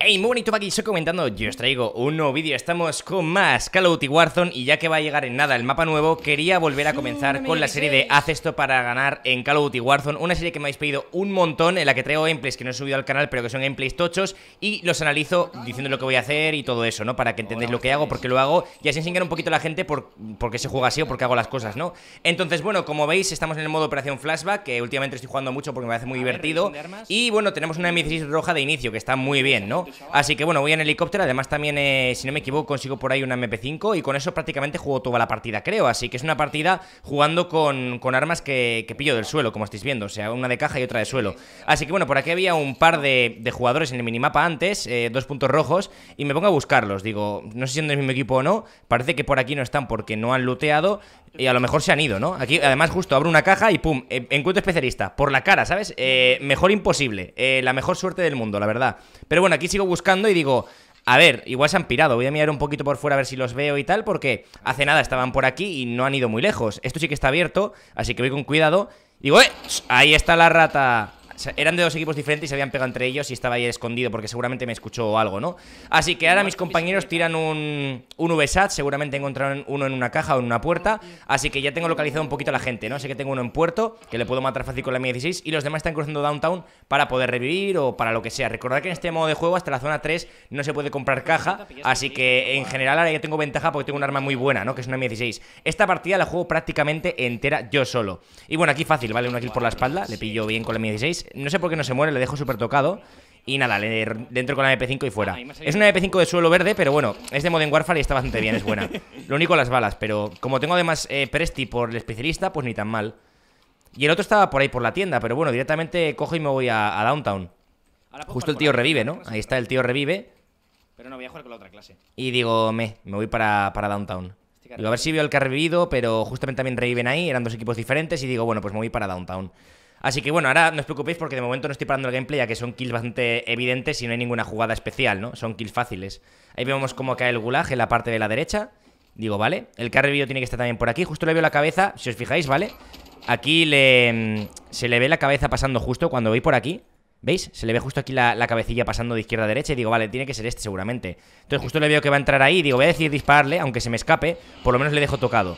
Hey, muy bonito, aquí estoy comentando, yo os traigo un nuevo vídeo, estamos con más Call of Duty Warzone y ya que va a llegar en nada el mapa nuevo, quería volver a comenzar con la serie de Haz esto para ganar en Call of Duty Warzone, una serie que me habéis pedido un montón, en la que traigo gameplays que no he subido al canal, pero que son gameplays tochos y los analizo diciendo lo que voy a hacer y todo eso, ¿no? Para que entendáis lo que hago, por qué lo hago y así enseñar un poquito a la gente por, por qué se juega así o por qué hago las cosas, ¿no? Entonces, bueno, como veis, estamos en el modo Operación Flashback, que últimamente estoy jugando mucho porque me parece muy divertido y bueno, tenemos una m roja de inicio que está muy bien, ¿no? Este Así que bueno, voy en helicóptero, además también, eh, si no me equivoco, consigo por ahí una MP5 y con eso prácticamente juego toda la partida, creo. Así que es una partida jugando con, con armas que, pillo del suelo, como estáis viendo, o sea, una de caja y otra de suelo. Así que bueno, por aquí había un par de, jugadores en el minimapa antes, eh, dos puntos rojos, y me pongo a buscarlos. Digo, no sé si son del mismo equipo o no, parece que por aquí no están porque no han looteado y a lo mejor se han ido, ¿no? Aquí, además, justo abro una caja y pum, em, encuentro especialista. Por la cara, ¿sabes? Eh, mejor imposible. Eh, la mejor suerte del mundo, la verdad. Pero bueno, aquí sigo buscando y digo. A ver, igual se han pirado. Voy a mirar un poquito por fuera a ver si los veo y tal, porque hace nada estaban por aquí y no han ido muy lejos. Esto sí que está abierto, así que voy con cuidado. Digo, ¡eh! Ahí está la rata eran de dos equipos diferentes y se habían pegado entre ellos y estaba ahí escondido porque seguramente me escuchó algo, ¿no? Así que ahora mis compañeros tiran un, un VSAT, seguramente encontraron uno en una caja o en una puerta, así que ya tengo localizado un poquito a la gente, ¿no? Sé que tengo uno en puerto, que le puedo matar fácil con la M16 y los demás están cruzando downtown para poder revivir o para lo que sea. Recordad que en este modo de juego hasta la zona 3 no se puede comprar caja, así que en general ahora ya tengo ventaja porque tengo un arma muy buena, ¿no? Que es una M16. Esta partida la juego prácticamente entera yo solo. Y bueno, aquí fácil, ¿vale? Una aquí por la espalda, le pillo bien con la M16 no sé por qué no se muere, le dejo súper tocado. Y nada, le, con la MP5 y fuera. Ah, es una MP5 de suelo verde, pero bueno, es de Modern Warfare y está bastante bien, es buena. Lo único las balas, pero como tengo además eh, Presti por el especialista, pues ni tan mal. Y el otro estaba por ahí por la tienda, pero bueno, directamente cojo y me voy a, Downtown. Justo el tío revive, ¿no? Ahí está, el tío revive. Pero no voy a jugar con la otra clase. Y digo, me, me voy para, para Downtown. Lo a ver si veo el que ha revivido, pero justamente también reviven ahí, eran dos equipos diferentes, y digo, bueno, pues me voy para Downtown. Así que bueno, ahora no os preocupéis porque de momento no estoy parando el gameplay, ya que son kills bastante evidentes y no hay ninguna jugada especial, ¿no? Son kills fáciles. Ahí vemos cómo cae el gulag en la parte de la derecha. Digo, vale, el carry tiene que estar también por aquí. Justo le veo la cabeza, si os fijáis, ¿vale? Aquí le, mm, se le ve la cabeza pasando justo cuando voy por aquí. ¿Veis? Se le ve justo aquí la, la, cabecilla pasando de izquierda a derecha y digo, vale, tiene que ser este seguramente. Entonces justo le veo que va a entrar ahí y digo, voy a decidir dispararle, aunque se me escape, por lo menos le dejo tocado.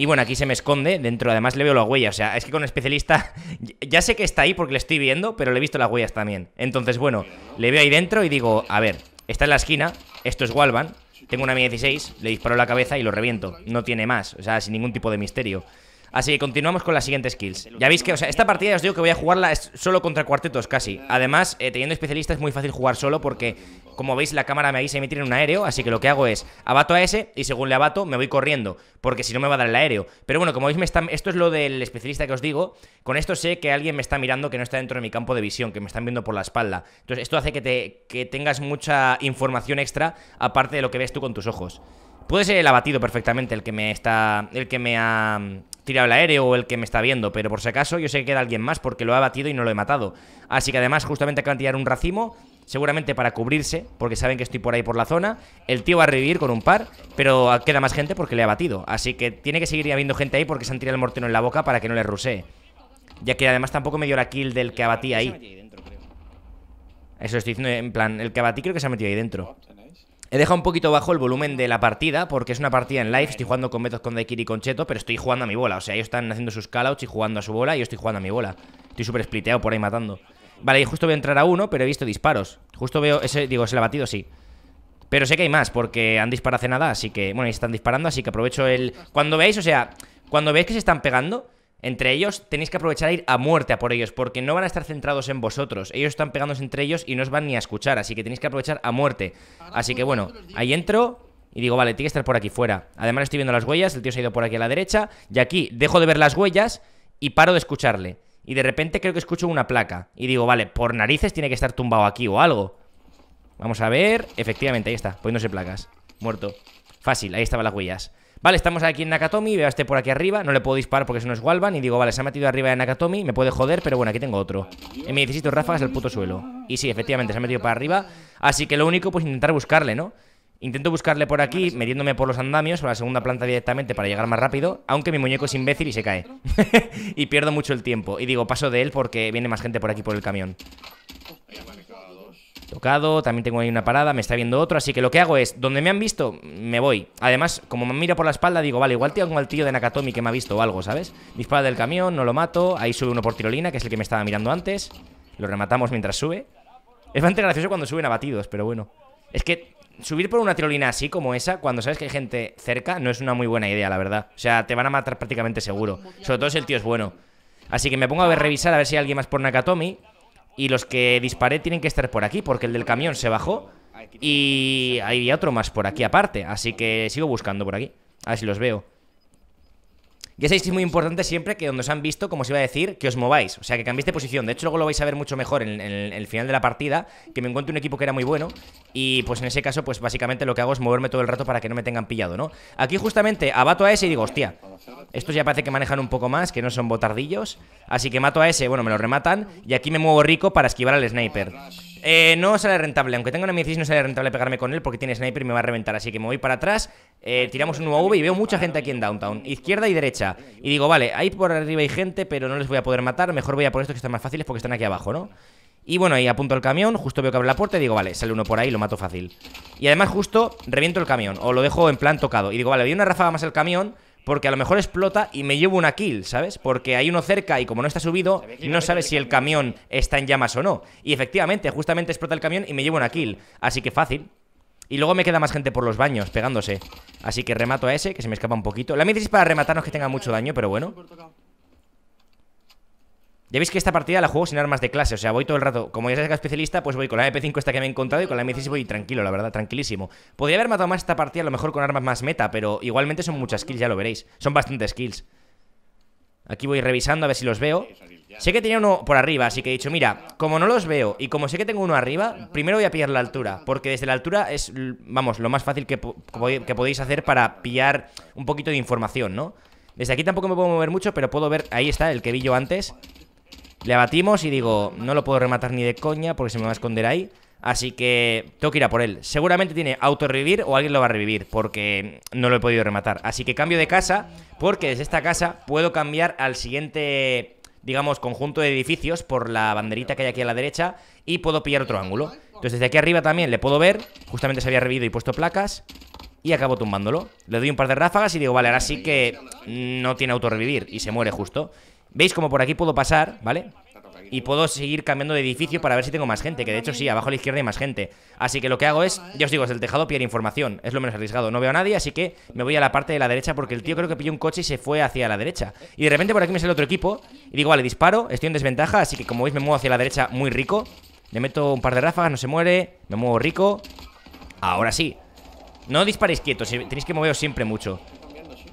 Y bueno, aquí se me esconde dentro, además le veo la huella. O sea, es que con especialista ya sé que está ahí porque le estoy viendo, pero le he visto las huellas también. Entonces, bueno, le veo ahí dentro y digo, a ver, está en la esquina, esto es Walvan, tengo una mi 16 le disparo la cabeza y lo reviento. No tiene más, o sea, sin ningún tipo de misterio. Así que continuamos con las siguientes kills. Ya veis que, o sea, esta partida os digo que voy a jugarla solo contra cuartetos casi. Además, eh, teniendo especialista es muy fácil jugar solo porque, como veis, la cámara me dice y me tiene un aéreo. Así que lo que hago es abato a ese y según le abato me voy corriendo porque si no me va a dar el aéreo. Pero bueno, como veis, me está, esto es lo del especialista que os digo. Con esto sé que alguien me está mirando que no está dentro de mi campo de visión, que me están viendo por la espalda. Entonces, esto hace que tengas mucha información extra aparte de lo que ves tú con tus ojos. Puede ser el abatido perfectamente el que me está. El que me ha tirado el aéreo o el que me está viendo. Pero por si acaso, yo sé que queda alguien más porque lo ha abatido y no lo he matado. Así que además, justamente acaban de tirar un racimo. Seguramente para cubrirse, porque saben que estoy por ahí por la zona. El tío va a revivir con un par, pero queda más gente porque le ha abatido Así que tiene que seguir habiendo gente ahí porque se han tirado el mortero en la boca para que no le rusee. Ya que además tampoco me dio la kill del que abatí ahí. Eso estoy diciendo en plan, el que abatí creo que se ha metido ahí dentro. He dejado un poquito bajo el volumen de la partida, porque es una partida en live, estoy jugando con Betos, con Daikiri y con Cheto, pero estoy jugando a mi bola, o sea, ellos están haciendo sus callouts y jugando a su bola, y yo estoy jugando a mi bola. Estoy súper spliteado por ahí matando. Vale, y justo voy a entrar a uno, pero he visto disparos. Justo veo ese, digo, se el abatido, sí. Pero sé que hay más, porque han disparado hace nada, así que... Bueno, y están disparando, así que aprovecho el... Cuando veáis, o sea, cuando veáis que se están pegando entre ellos, tenéis que aprovechar a ir a muerte a por ellos, porque no van a estar centrados en vosotros. Ellos están pegándose entre ellos y no os van ni a escuchar, así que tenéis que aprovechar a muerte. Así que bueno, ahí entro y digo, vale, tiene que estar por aquí fuera. Además estoy viendo las huellas, el tío se ha ido por aquí a la derecha, y aquí dejo de ver las huellas y paro de escucharle. Y de repente creo que escucho una placa. Y digo, vale, por narices tiene que estar tumbado aquí o algo. Vamos a ver. Efectivamente, ahí está, poniéndose placas. Muerto. Fácil, ahí estaban las huellas. Vale, estamos aquí en Nakatomi, veo a este por aquí arriba, no le puedo disparar porque eso no es Walvan y digo, vale, se ha metido arriba de Nakatomi, me puede joder, pero bueno, aquí tengo otro. En me necesito ráfagas el puto suelo. Y sí, efectivamente, se ha metido para arriba, así que lo único pues intentar buscarle, ¿no? Intento buscarle por aquí, metiéndome por los andamios, por la segunda planta directamente para llegar más rápido, aunque mi muñeco es imbécil y se cae. y pierdo mucho el tiempo. Y digo, paso de él porque viene más gente por aquí por el camión tocado, también tengo ahí una parada, me está viendo otro, así que lo que hago es, donde me han visto, me voy. Además, como me mira por la espalda, digo, vale, igual tengo al tío de Nakatomi que me ha visto o algo, ¿sabes? Dispara del camión, no lo mato, ahí sube uno por tirolina, que es el que me estaba mirando antes, lo rematamos mientras sube. Es bastante gracioso cuando suben abatidos, pero bueno. Es que subir por una tirolina así como esa, cuando sabes que hay gente cerca, no es una muy buena idea, la verdad. O sea, te van a matar prácticamente seguro. Sobre todo si el tío es bueno. Así que me pongo a ver, revisar a ver si hay alguien más por Nakatomi y los que disparé tienen que estar por aquí, porque el del camión se bajó y hay otro más por aquí aparte, así que sigo buscando por aquí, a ver si los veo. Ya que es muy importante siempre que donde os han visto, como os iba a decir, que os mováis. O sea, que cambiéis de posición. De hecho, luego lo vais a ver mucho mejor en, el final de la partida, que me encuentro un equipo que era muy bueno. Y pues en ese caso, pues básicamente lo que hago es moverme todo el rato para que no me tengan pillado, ¿no? Aquí justamente abato a ese y digo, hostia, estos ya parece que manejan un poco más, que no son botardillos. Así que mato a ese, bueno, me lo rematan. Y aquí me muevo rico para esquivar al sniper. Eh, no sale rentable, aunque tenga una M16 no sale rentable pegarme con él porque tiene sniper y me va a reventar Así que me voy para atrás, eh, tiramos un nuevo V y veo mucha gente aquí en Downtown Izquierda y derecha y digo, vale, ahí por arriba hay gente, pero no les voy a poder matar, mejor voy a por estos que están más fáciles porque están aquí abajo, ¿no? Y bueno, ahí apunto el camión, justo veo que abre la puerta y digo, vale, sale uno por ahí lo mato fácil. Y además justo reviento el camión, o lo dejo en plan tocado. Y digo, vale, doy una rafaga más al camión, porque a lo mejor explota y me llevo una kill, ¿sabes? Porque hay uno cerca y como no está subido, no sabes si el camión está en llamas o no. Y efectivamente, justamente explota el camión y me llevo una kill. Así que fácil. Y luego me queda más gente por los baños pegándose Así que remato a ese, que se me escapa un poquito La es para rematarnos que tenga mucho daño, pero bueno Ya veis que esta partida la juego sin armas de clase O sea, voy todo el rato, como ya sabes que especialista Pues voy con la MP5 esta que me he encontrado Y con la m voy tranquilo, la verdad, tranquilísimo Podría haber matado más esta partida, a lo mejor con armas más meta Pero igualmente son muchas kills, ya lo veréis Son bastantes skills. Aquí voy revisando a ver si los veo. Sé que tenía uno por arriba, así que he dicho, mira, como no los veo y como sé que tengo uno arriba, primero voy a pillar la altura, porque desde la altura es, vamos, lo más fácil que, podéis hacer para pillar un poquito de información, ¿no? Desde aquí tampoco me puedo mover mucho, pero puedo ver, ahí está, el que vi yo antes. Le abatimos y digo, no lo puedo rematar ni de coña porque se me va a esconder ahí. Así que tengo que ir a por él. Seguramente tiene auto-revivir o alguien lo va a revivir porque no lo he podido rematar. Así que cambio de casa porque desde esta casa puedo cambiar al siguiente, digamos, conjunto de edificios por la banderita que hay aquí a la derecha y puedo pillar otro ángulo. Entonces desde aquí arriba también le puedo ver. Justamente se había revivido y puesto placas y acabo tumbándolo. Le doy un par de ráfagas y digo, vale, ahora sí que no tiene auto-revivir y se muere justo. ¿Veis como por aquí puedo pasar, ¿vale? vale y puedo seguir cambiando de edificio para ver si tengo más gente, que de hecho sí, abajo a la izquierda hay más gente. Así que lo que hago es, ya os digo, es el tejado pierde información, es lo menos arriesgado. No veo a nadie, así que me voy a la parte de la derecha porque el tío creo que pilló un coche y se fue hacia la derecha. Y de repente por aquí me sale otro equipo y digo, vale, disparo, estoy en desventaja, así que como veis me muevo hacia la derecha muy rico. Le meto un par de ráfagas, no se muere, me muevo rico. Ahora sí. No disparéis quietos, eh, tenéis que moveros siempre mucho.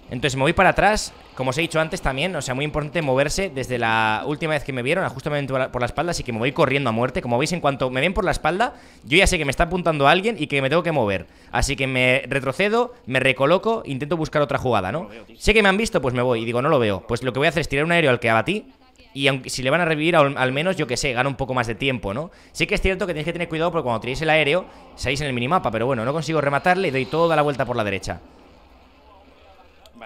Entonces me voy para atrás, como os he dicho antes también, o sea, muy importante moverse desde la última vez que me vieron, justamente por la espalda, así que me voy corriendo a muerte. Como veis, en cuanto me ven por la espalda, yo ya sé que me está apuntando alguien y que me tengo que mover. Así que me retrocedo, me recoloco, intento buscar otra jugada, ¿no? sé que me han visto, pues me voy y digo, no lo veo. Pues lo que voy a hacer es tirar un aéreo al que abatí, y si le van a revivir, al, menos, yo que sé, gano un poco más de tiempo, ¿no? Sí que es cierto que tenéis que tener cuidado porque cuando tiréis el aéreo, salís en el minimapa, pero bueno, no consigo rematarle y doy toda la vuelta por la derecha.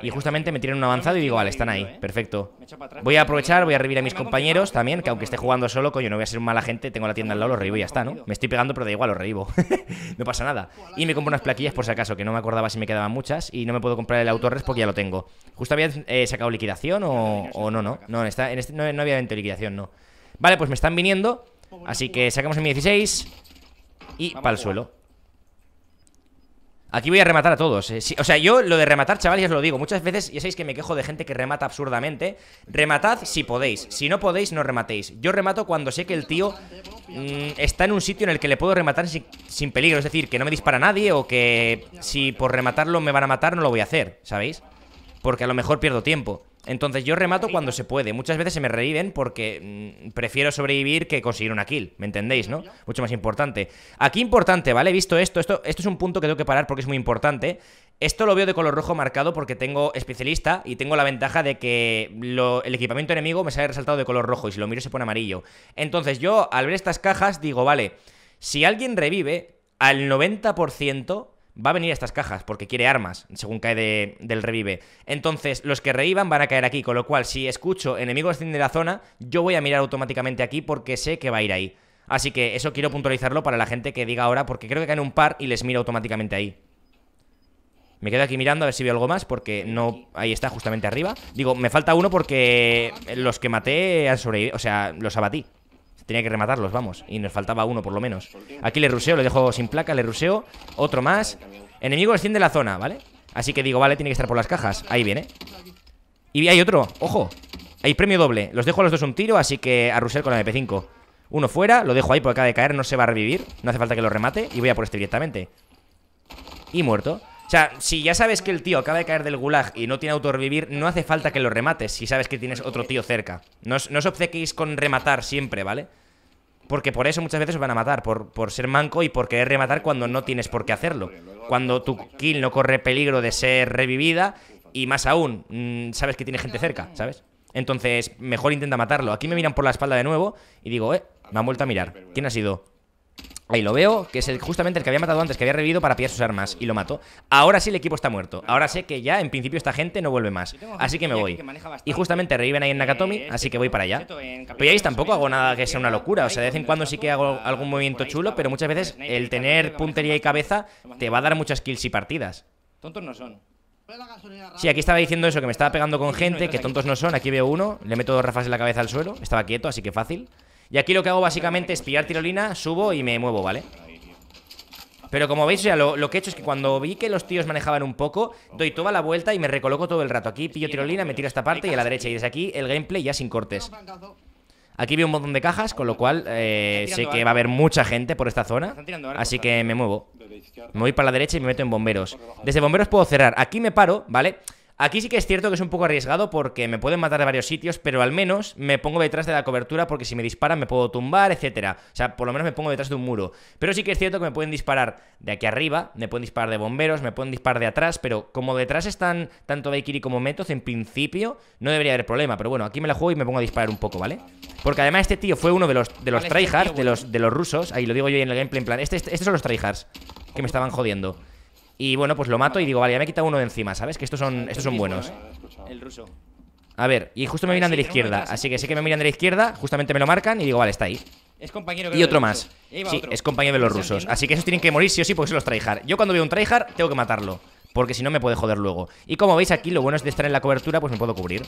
Y justamente me tiran un avanzado y digo, vale, están ahí, perfecto Voy a aprovechar, voy a revivir a mis compañeros también Que aunque esté jugando solo, coño, no voy a ser un mala gente Tengo la tienda al lado, lo revivo y ya está, ¿no? Me estoy pegando, pero da igual, lo revivo No pasa nada Y me compro unas plaquillas por si acaso, que no me acordaba si me quedaban muchas Y no me puedo comprar el autorres porque ya lo tengo Justo había eh, sacado liquidación o, no, no No, en este, no, había evento liquidación, no Vale, pues me están viniendo Así que sacamos el mi 16 Y para el suelo Aquí voy a rematar a todos. Eh. o sea, yo lo de rematar, chavales, ya os lo digo. Muchas veces, ya sabéis que me quejo de gente que remata absurdamente. Rematad si podéis. Si no podéis, no rematéis. Yo remato cuando sé que el tío mm, está en un sitio en el que le puedo rematar sin, peligro. Es decir, que no me dispara nadie o que si por rematarlo me van a matar, no lo voy a hacer, ¿sabéis? Porque a lo mejor pierdo tiempo. Entonces yo remato cuando se puede. Muchas veces se me reviven porque mm, prefiero sobrevivir que conseguir una kill. ¿Me entendéis, no? Mucho más importante. Aquí importante, ¿vale? He visto esto, esto. Esto es un punto que tengo que parar porque es muy importante. Esto lo veo de color rojo marcado porque tengo especialista y tengo la ventaja de que el equipamiento enemigo me sale resaltado de color rojo y si lo miro se pone amarillo. Entonces yo al ver estas cajas digo, vale, si alguien revive, al 90% va a venir a estas cajas porque quiere armas, según cae del revive. Entonces, los que reíban van a caer aquí, con lo cual, si escucho enemigos de la zona, yo voy a mirar automáticamente aquí porque sé que va a ir ahí. Así que eso quiero puntualizarlo para la gente que diga ahora, porque creo que caen un par y les miro automáticamente ahí. Me quedo aquí mirando a ver si veo algo más porque no... Ahí está, justamente arriba. Digo, me falta uno porque los que maté han sobrevivido, o sea, los abatí. Tenía que rematarlos, vamos. Y nos faltaba uno por lo menos. Aquí le ruseo, le dejo sin placa, le ruseo. Otro más. Enemigo desciende la zona, ¿vale? Así que digo, vale, tiene que estar por las cajas. Ahí viene. Y hay otro, ojo. Hay premio doble. Los dejo a los dos un tiro, así que a rusear con la MP5. Uno fuera, lo dejo ahí porque acaba de caer, no se va a revivir. No hace falta que lo remate. Y voy a por este directamente. Y muerto. O sea, si ya sabes que el tío acaba de caer del gulag y no tiene autorrevivir, no hace falta que lo remates si sabes que tienes pues otro tío cerca. No os, obcequéis con rematar siempre, ¿vale? Porque por eso muchas veces os van a matar, por, por ser manco y por querer rematar cuando no tienes por qué hacerlo. Cuando tu kill no corre peligro de ser revivida y más aún, mm, sabes que tiene gente cerca, ¿sabes? Entonces, mejor intenta matarlo. Aquí me miran por la espalda de nuevo y digo, eh, me han vuelto a mirar. ¿Quién ha sido? Ahí lo veo, que es justamente el que había matado antes, que había revivido para pillar sus armas, y lo mató. Ahora sí el equipo está muerto. Ahora sé que ya, en principio, esta gente no vuelve más. Así que me voy. Y justamente reviven ahí en Nakatomi, este así que voy para allá. Pero ya tampoco hago nada que sea una locura. O sea, de vez en cuando sí que hago algún movimiento chulo, pero muchas veces el tener puntería y cabeza te va a dar muchas kills y partidas. Tontos no son. Sí, aquí estaba diciendo eso, que me estaba pegando con gente, que tontos no son. Aquí veo uno, le meto dos rafas en la cabeza al suelo. Estaba quieto, así que fácil. Y aquí lo que hago básicamente es pillar tirolina, subo y me muevo, ¿vale? Pero como veis, o lo, que he hecho es que cuando vi que los tíos manejaban un poco, doy toda la vuelta y me recoloco todo el rato. Aquí pillo tirolina, me tiro a esta parte y a la derecha. Y desde aquí el gameplay ya sin cortes. Aquí veo un montón de cajas, con lo cual eh, sé que va a haber mucha gente por esta zona. Así que me muevo. Me voy para la derecha y me meto en bomberos. Desde bomberos puedo cerrar. Aquí me paro, ¿vale? vale Aquí sí que es cierto que es un poco arriesgado porque me pueden matar de varios sitios, pero al menos me pongo detrás de la cobertura porque si me disparan me puedo tumbar, etcétera. O sea, por lo menos me pongo detrás de un muro. Pero sí que es cierto que me pueden disparar de aquí arriba, me pueden disparar de bomberos, me pueden disparar de atrás, pero como detrás están tanto Daikiri como Metos, en principio no debería haber problema. Pero bueno, aquí me la juego y me pongo a disparar un poco, ¿vale? Porque además este tío fue uno de los, de los tryhards, de los, de los rusos. Ahí lo digo yo en el gameplay en plan. Este, este, estos son los tryhards que me estaban jodiendo. Y bueno, pues lo mato y digo, vale, ya me he quitado uno de encima, ¿sabes? Que estos son, estos son buenos. ¿eh? El ruso. A ver, y justo me miran de la izquierda. Así que sé que me miran de la izquierda, justamente me lo marcan y digo, vale, está ahí. Es compañero y otro más. Sí, es compañero de los rusos. Así que esos tienen que morir sí o sí porque son los tryhard. Yo cuando veo un tryhard tengo que matarlo. Porque si no me puede joder luego Y como veis aquí lo bueno es de estar en la cobertura Pues me puedo cubrir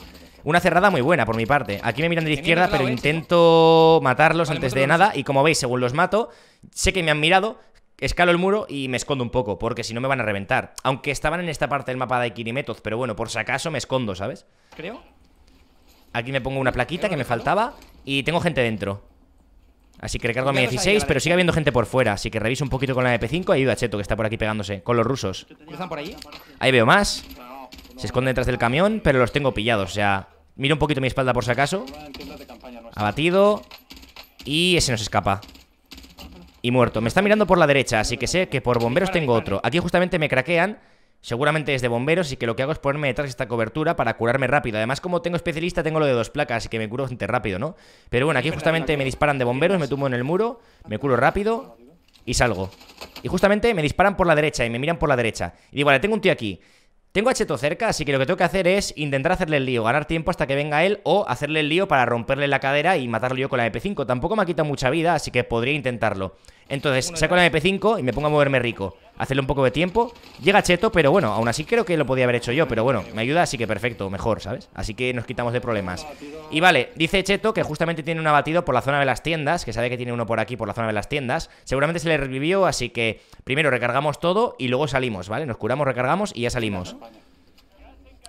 Una cerrada muy buena por mi parte Aquí me miran de la izquierda pero intento matarlos antes pues de nada Y como veis según los mato Sé que me han mirado Escalo el muro y me escondo un poco, porque si no me van a reventar. Aunque estaban en esta parte del mapa de Kirimetoz, pero bueno, por si acaso me escondo, ¿sabes? Creo. Aquí me pongo una plaquita que me faltaba y tengo gente dentro. Así que recargo mi 16, pero sigue habiendo gente por fuera. Así que reviso un poquito con la MP5 y ayuda a Cheto, que está por aquí pegándose, con los rusos. por ahí? Ahí veo más. Se esconde detrás del camión, pero los tengo pillados. O sea, miro un poquito mi espalda por si acaso. Abatido. Y ese nos escapa y muerto. Me está mirando por la derecha, así que sé que por bomberos tengo otro. Aquí justamente me craquean. Seguramente es de bomberos y que lo que hago es ponerme detrás de esta cobertura para curarme rápido. Además, como tengo especialista, tengo lo de dos placas, así que me curo bastante rápido, ¿no? Pero bueno, aquí justamente me disparan de bomberos, me tumbo en el muro, me curo rápido y salgo. Y justamente me disparan por la derecha y me miran por la derecha. Y digo, vale, tengo un tío aquí. Tengo a Cheto cerca, así que lo que tengo que hacer es intentar hacerle el lío, ganar tiempo hasta que venga él o hacerle el lío para romperle la cadera y matarlo yo con la MP5. Tampoco me ha quitado mucha vida, así que podría intentarlo. Entonces saco la MP5 y me pongo a moverme rico Hacerle un poco de tiempo Llega cheto, pero bueno, aún así creo que lo podía haber hecho yo Pero bueno, me ayuda, así que perfecto, mejor, ¿sabes? Así que nos quitamos de problemas Y vale, dice Cheto que justamente tiene un abatido por la zona de las tiendas Que sabe que tiene uno por aquí, por la zona de las tiendas Seguramente se le revivió, así que primero recargamos todo y luego salimos, ¿vale? Nos curamos, recargamos y ya salimos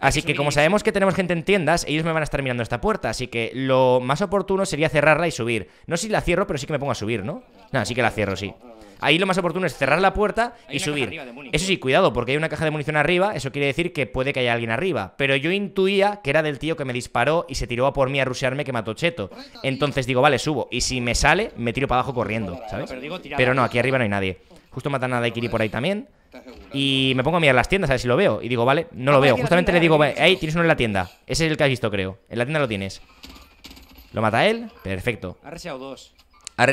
Así que como sabemos que tenemos gente en tiendas, ellos me van a estar mirando esta puerta, así que lo más oportuno sería cerrarla y subir. No sé si la cierro, pero sí que me pongo a subir, ¿no? No, sí que la cierro, sí. Ahí lo más oportuno es cerrar la puerta y subir. Eso ¿eh? sí, cuidado, porque hay una caja de munición arriba, eso quiere decir que puede que haya alguien arriba. Pero yo intuía que era del tío que me disparó y se tiró a por mí a rusearme que mató Cheto. Entonces digo, vale, subo. Y si me sale, me tiro para abajo corriendo, ¿sabes? Pero no, aquí arriba no hay nadie. Justo matan a Daikiri por ahí también. Y me pongo a mirar las tiendas a ver si lo veo. Y digo, vale, no lo ah, veo. Justamente le digo, ahí tienes uno en la tienda. Ese es el que has visto, creo. En la tienda lo tienes. Lo mata él. Perfecto. Ha reseado Ha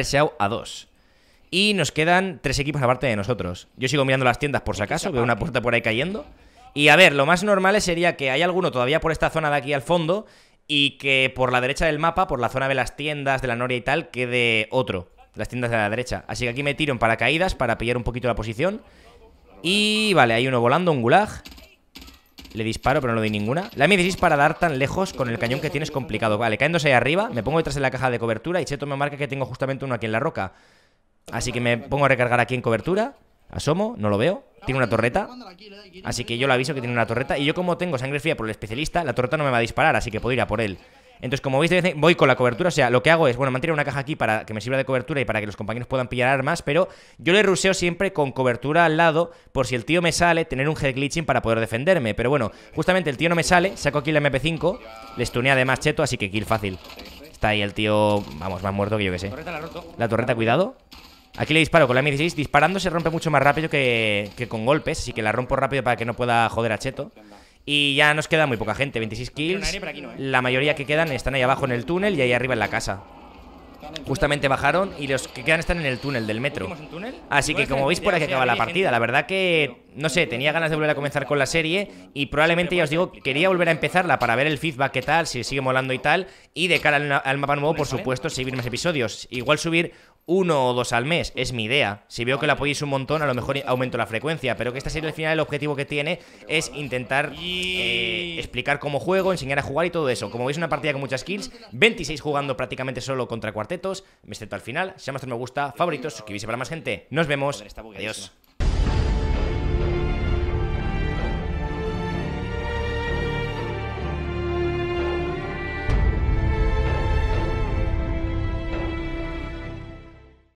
a dos. Y nos quedan tres equipos aparte de nosotros. Yo sigo mirando las tiendas por si acaso. Veo una puerta por ahí cayendo. Y a ver, lo más normal sería que hay alguno todavía por esta zona de aquí al fondo y que por la derecha del mapa, por la zona de las tiendas, de la noria y tal, quede otro. Las tiendas de la derecha. Así que aquí me tiro en paracaídas para pillar un poquito la posición y vale, hay uno volando, un gulag Le disparo, pero no le doy ninguna La M16 para dar tan lejos con el cañón que tiene es complicado Vale, caéndose ahí arriba, me pongo detrás de la caja de cobertura Y Cheto me marca que tengo justamente uno aquí en la roca Así que me pongo a recargar aquí en cobertura Asomo, no lo veo Tiene una torreta Así que yo le aviso que tiene una torreta Y yo como tengo sangre fría por el especialista La torreta no me va a disparar, así que puedo ir a por él entonces, como veis, voy con la cobertura. O sea, lo que hago es, bueno, mantener una caja aquí para que me sirva de cobertura y para que los compañeros puedan pillar armas, pero yo le ruseo siempre con cobertura al lado por si el tío me sale, tener un head glitching para poder defenderme. Pero bueno, justamente el tío no me sale, saco aquí la MP5, le stunea además cheto, así que kill fácil. Está ahí el tío, vamos, más muerto que yo que sé. La torreta, cuidado. Aquí le disparo con la M16. Disparando se rompe mucho más rápido que, que, con golpes, así que la rompo rápido para que no pueda joder a Cheto. Y ya nos queda muy poca gente, 26 kills. ¿eh? La mayoría que quedan están ahí abajo en el túnel y ahí arriba en la casa. Justamente bajaron y los que quedan están en el túnel del metro. Así que como veis por aquí acaba la partida. La verdad que, no sé, tenía ganas de volver a comenzar con la serie y probablemente ya os digo, quería volver a empezarla para ver el feedback que tal, si sigue molando y tal. Y de cara al, mapa nuevo, por supuesto, seguir más episodios. Igual subir uno o dos al mes, es mi idea. Si veo que lo apoyéis un montón, a lo mejor aumento la frecuencia, pero que esta serie al final el objetivo que tiene es intentar eh, explicar cómo juego, enseñar a jugar y todo eso. Como veis, una partida con muchas kills, 26 jugando prácticamente solo contra cuartetos, Me excepto al final. Si más me gusta, favoritos, suscribirse para más gente. Nos vemos. Adiós.